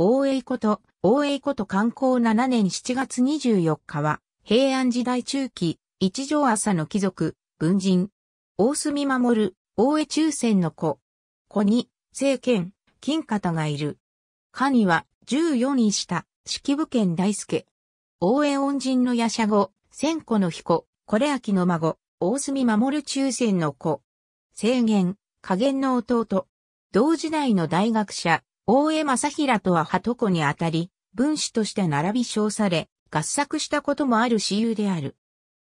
大江こと、大江こと観光7年7月24日は、平安時代中期、一条朝の貴族、文人、大隅守、る、大江中戦の子。子に、政権、金方がいる。家には、14位下、式部県大輔。大江恩人の夜叉子、千子の彦、これ秋の孫、大隅守る中戦の子。制限、加減の弟。同時代の大学者、大江正平とは鳩子にあたり、文子として並び称され、合作したこともある私有である。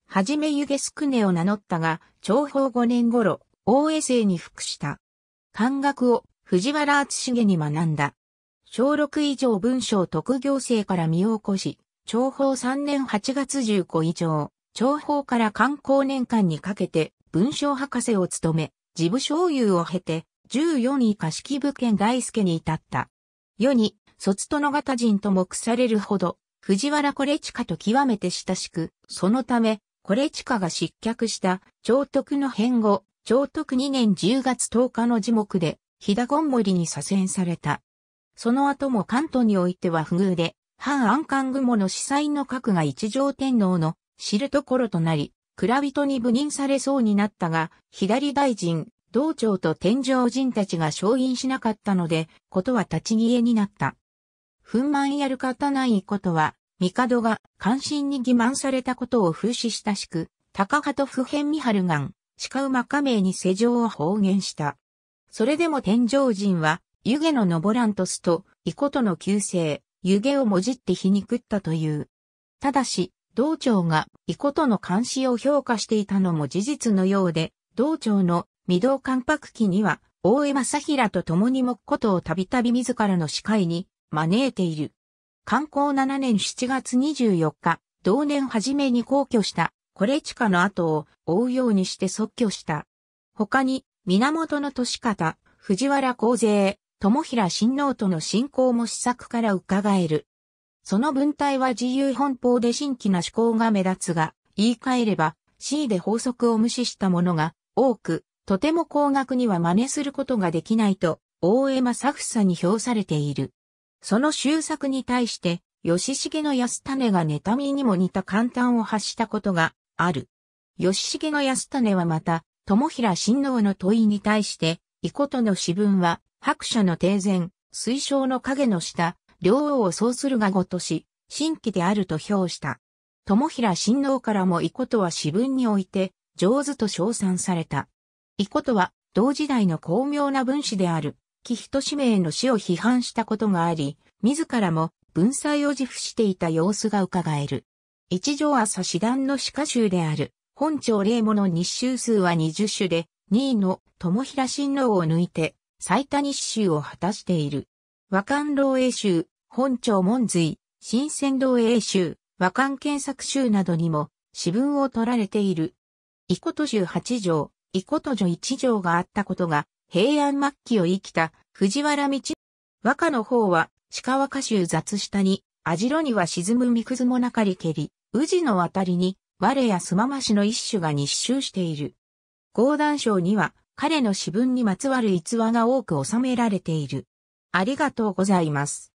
はじめ湯気すくねを名乗ったが、長宝5年頃、大江生に服した。漢学を藤原厚重に学んだ。小6以上文章特行生から身を起こし、長宝3年8月15以上、長宝から観光年間にかけて文章博士を務め、事務所有を経て、14位貸式部権大助に至った。世に、卒殿方人と目されるほど、藤原コレチカと極めて親しく、そのため、コレチカが失脚した、長徳の変後、長徳2年10月10日の時刻で、飛騨権森に左遷された。その後も関東においては不遇で、反安官雲の司祭の核が一条天皇の知るところとなり、蔵人に部任されそうになったが、左大臣、道長と天上人たちが承認しなかったので、ことは立ち消えになった。憤満やるかたないことは、帝が関心に欺瞞されたことを風刺したしく、高鳩普遍見張るがん、鹿馬加盟に世情を方言した。それでも天上人は、湯気の登らんとすと、異ことの旧姓、湯気をもじって皮肉ったという。ただし、道長が異ことの監視を評価していたのも事実のようで、道長の未動関白期には、大江正平と共に木ことをたびたび自らの司会に招いている。観光7年7月24日、同年初めに皇居した、これ地下の後を追うようにして即居した。他に、源の利方、藤原光勢、友平親王との信仰も施策から伺える。その文体は自由奔放で新規な思考が目立つが、言い換えれば、C で法則を無視したものが多く、とても高額には真似することができないと、大江正房に評されている。その終作に対して、吉重の安種が妬みにも似た簡単を発したことがある。吉重の安種はまた、友平親王の問いに対して、異ことの詩文は、白書の定前、水晶の影の下、両王をそうするがごとし、新規であると評した。友平親王からも異ことは詩文において、上手と称賛された。イコとは、同時代の巧妙な分子である、ヒト氏名の死を批判したことがあり、自らも文才を自負していた様子が伺える。一条朝師団の歯科集である、本朝霊母の日集数は20種で、2位の友平親王を抜いて、最多日集を果たしている。和漢老英衆、本朝門髄、新鮮楼英衆、和漢検索衆などにも、私文を取られている。イコと州八条、コことョ一条があったことが、平安末期を生きた藤原道。和歌の方は、鹿和歌集雑下に、あじろには沈むみくずもなかりけり、宇治のあたりに、我やすまましの一種が日集している。合談章には、彼の詩文にまつわる逸話が多く収められている。ありがとうございます。